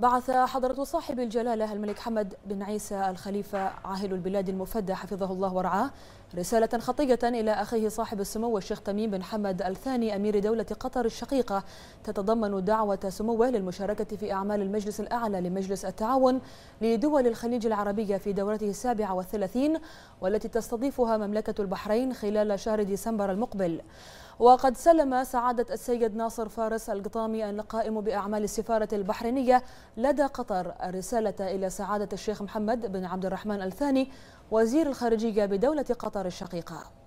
بعث حضرة صاحب الجلالة الملك حمد بن عيسى الخليفة عاهل البلاد المفدى حفظه الله ورعاه رسالة خطية إلى أخيه صاحب السمو الشيخ تميم بن حمد الثاني أمير دولة قطر الشقيقة تتضمن دعوة سموه للمشاركة في أعمال المجلس الأعلى لمجلس التعاون لدول الخليج العربية في دورته السابعة والثلاثين والتي تستضيفها مملكة البحرين خلال شهر ديسمبر المقبل وقد سلم سعادة السيد ناصر فارس القطامي القائم بأعمال السفارة البحرينية لدى قطر الرسالة إلى سعادة الشيخ محمد بن عبد الرحمن الثاني وزير الخارجية بدولة قطر الشقيقة